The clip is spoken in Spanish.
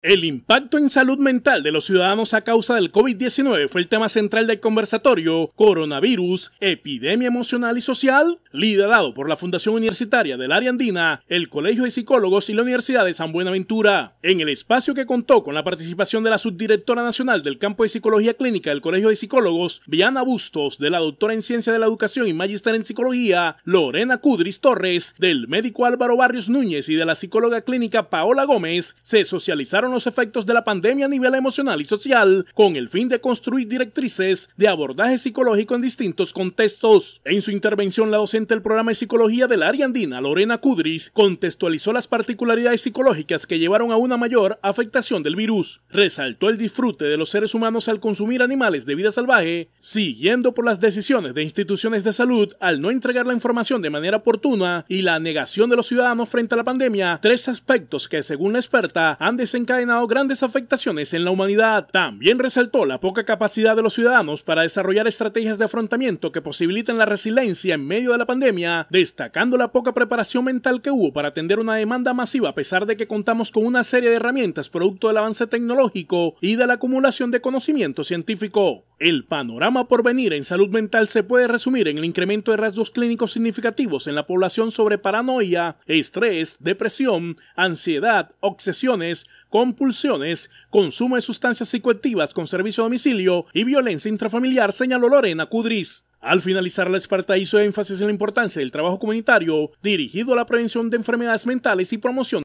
El impacto en salud mental de los ciudadanos a causa del COVID-19 fue el tema central del conversatorio Coronavirus, Epidemia Emocional y Social, liderado por la Fundación Universitaria del Área Andina, el Colegio de Psicólogos y la Universidad de San Buenaventura. En el espacio que contó con la participación de la Subdirectora Nacional del Campo de Psicología Clínica del Colegio de Psicólogos, Viana Bustos, de la Doctora en Ciencia de la Educación y Magister en Psicología, Lorena Cudris Torres, del médico Álvaro Barrios Núñez y de la psicóloga clínica Paola Gómez, se socializaron los efectos de la pandemia a nivel emocional y social con el fin de construir directrices de abordaje psicológico en distintos contextos. En su intervención, la docente del programa de psicología del área andina, Lorena Cudris, contextualizó las particularidades psicológicas que llevaron a una mayor afectación del virus. Resaltó el disfrute de los seres humanos al consumir animales de vida salvaje, siguiendo por las decisiones de instituciones de salud al no entregar la información de manera oportuna y la negación de los ciudadanos frente a la pandemia, tres aspectos que según la experta han desencadenado desencadenado grandes afectaciones en la humanidad. También resaltó la poca capacidad de los ciudadanos para desarrollar estrategias de afrontamiento que posibiliten la resiliencia en medio de la pandemia, destacando la poca preparación mental que hubo para atender una demanda masiva a pesar de que contamos con una serie de herramientas producto del avance tecnológico y de la acumulación de conocimiento científico. El panorama por venir en salud mental se puede resumir en el incremento de rasgos clínicos significativos en la población sobre paranoia, estrés, depresión, ansiedad, obsesiones, compulsiones, consumo de sustancias psicoactivas con servicio a domicilio y violencia intrafamiliar, señaló Lorena Cudriz. Al finalizar la experta hizo énfasis en la importancia del trabajo comunitario dirigido a la prevención de enfermedades mentales y promoción